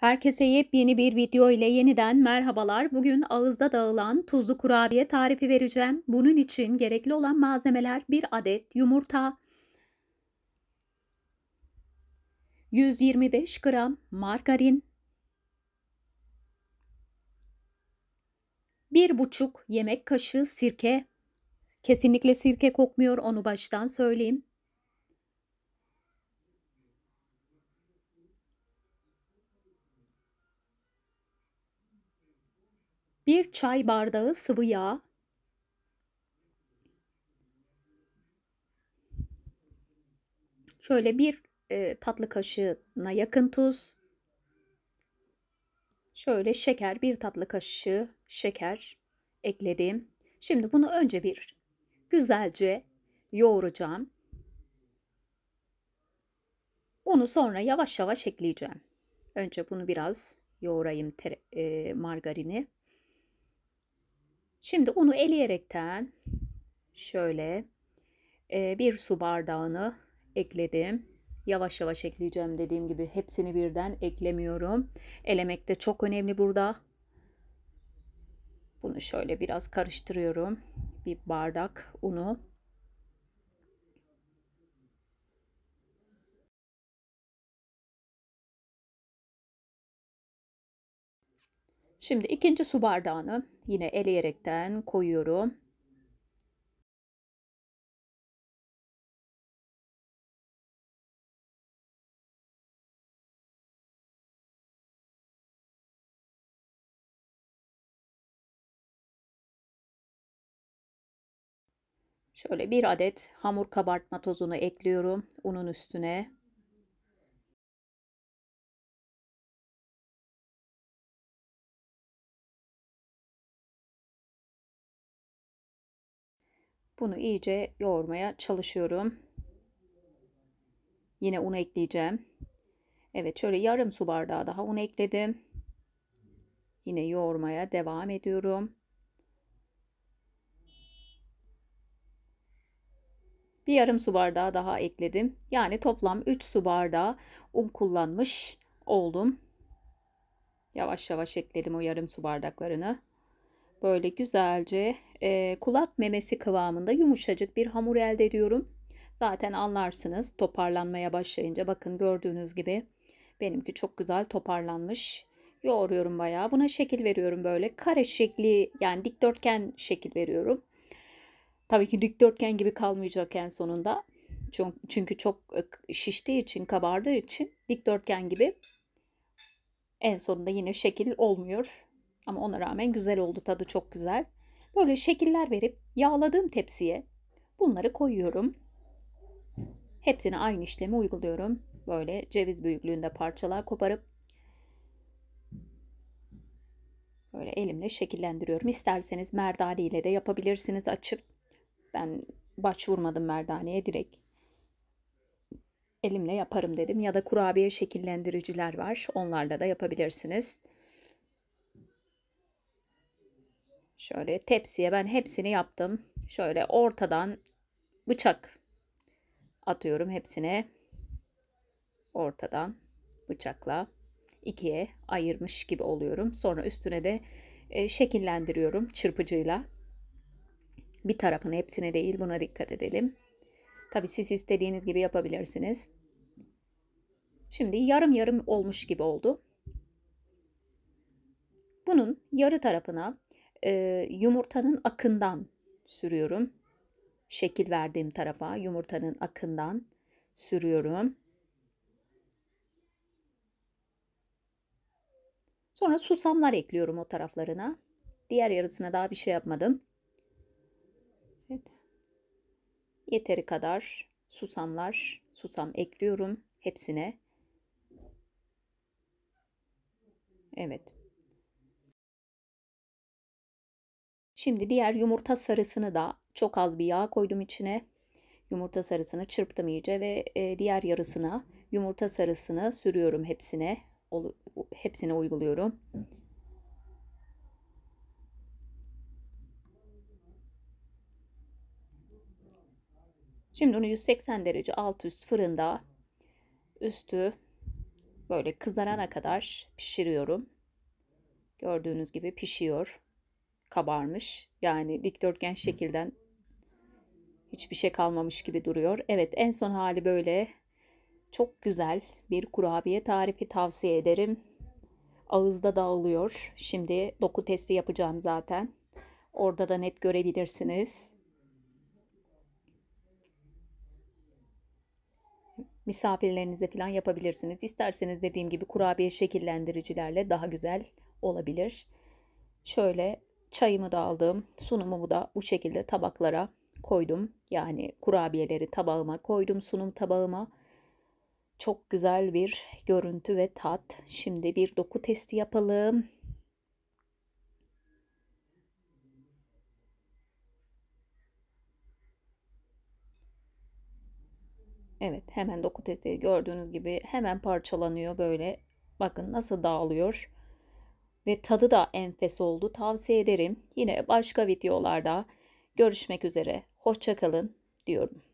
Herkese yepyeni bir video ile yeniden merhabalar. Bugün ağızda dağılan tuzlu kurabiye tarifi vereceğim. Bunun için gerekli olan malzemeler 1 adet yumurta, 125 gram margarin, 1,5 yemek kaşığı sirke. Kesinlikle sirke kokmuyor onu baştan söyleyeyim. 1 çay bardağı sıvı yağ, 1 şöyle bir e, tatlı kaşığına yakın tuz, şöyle şeker bir tatlı kaşığı şeker ekledim. Şimdi bunu önce bir güzelce yoğuracağım. Onu sonra yavaş yavaş ekleyeceğim. Önce bunu biraz yoğurayım ter, e, margarini. Şimdi unu eleyerekten şöyle e, bir su bardağını ekledim. Yavaş yavaş ekleyeceğim dediğim gibi hepsini birden eklemiyorum. Elemek de çok önemli burada. Bunu şöyle biraz karıştırıyorum. Bir bardak unu Şimdi ikinci su bardağını yine eleyerekten koyuyorum. Şöyle bir adet hamur kabartma tozunu ekliyorum unun üstüne. Bunu iyice yoğurmaya çalışıyorum. Yine un ekleyeceğim. Evet şöyle yarım su bardağı daha un ekledim. Yine yoğurmaya devam ediyorum. Bir yarım su bardağı daha ekledim. Yani toplam 3 su bardağı un kullanmış oldum. Yavaş yavaş ekledim o yarım su bardaklarını. Böyle güzelce e, kulak memesi kıvamında yumuşacık bir hamur elde ediyorum. Zaten anlarsınız toparlanmaya başlayınca bakın gördüğünüz gibi benimki çok güzel toparlanmış. Yoğuruyorum bayağı. Buna şekil veriyorum böyle. Kare şekli yani dikdörtgen şekil veriyorum. Tabii ki dikdörtgen gibi kalmayacak en sonunda. Çünkü çok şiştiği için, kabardığı için dikdörtgen gibi en sonunda yine şekil olmuyor. Ama ona rağmen güzel oldu tadı çok güzel. Böyle şekiller verip yağladığım tepsiye bunları koyuyorum. Hepsine aynı işlemi uyguluyorum. Böyle ceviz büyüklüğünde parçalar koparıp böyle elimle şekillendiriyorum. İsterseniz merdane ile de yapabilirsiniz açıp. Ben başvurmadım merdaneye direkt elimle yaparım dedim ya da kurabiye şekillendiriciler var. Onlarla da yapabilirsiniz. Şöyle tepsiye ben hepsini yaptım. Şöyle ortadan bıçak atıyorum hepsine. Ortadan bıçakla ikiye ayırmış gibi oluyorum. Sonra üstüne de e, şekillendiriyorum çırpıcıyla. Bir tarafını hepsine değil buna dikkat edelim. Tabi siz istediğiniz gibi yapabilirsiniz. Şimdi yarım yarım olmuş gibi oldu. Bunun yarı tarafına e, yumurtanın akından sürüyorum. Şekil verdiğim tarafa yumurtanın akından sürüyorum. Sonra susamlar ekliyorum o taraflarına. Diğer yarısına daha bir şey yapmadım. Evet. Yeteri kadar susamlar, susam ekliyorum hepsine. Evet. Şimdi diğer yumurta sarısını da çok az bir yağ koydum içine. Yumurta sarısını çırptım iyice ve e, diğer yarısına yumurta sarısını sürüyorum hepsine. Hepsine uyguluyorum. Şimdi onu 180 derece alt üst fırında üstü böyle kızarana kadar pişiriyorum. Gördüğünüz gibi pişiyor kabarmış. Yani dikdörtgen şekilden hiçbir şey kalmamış gibi duruyor. Evet en son hali böyle çok güzel bir kurabiye tarifi tavsiye ederim. Ağızda dağılıyor. Şimdi doku testi yapacağım zaten. Orada da net görebilirsiniz. Misafirlerinize falan yapabilirsiniz. İsterseniz dediğim gibi kurabiye şekillendiricilerle daha güzel olabilir. Şöyle Çayımı da aldım. Sunumumu da bu şekilde tabaklara koydum. Yani kurabiyeleri tabağıma koydum sunum tabağıma. Çok güzel bir görüntü ve tat. Şimdi bir doku testi yapalım. Evet hemen doku testi gördüğünüz gibi hemen parçalanıyor böyle. Bakın nasıl dağılıyor ve tadı da enfes oldu. Tavsiye ederim. Yine başka videolarda görüşmek üzere. Hoşçakalın diyorum.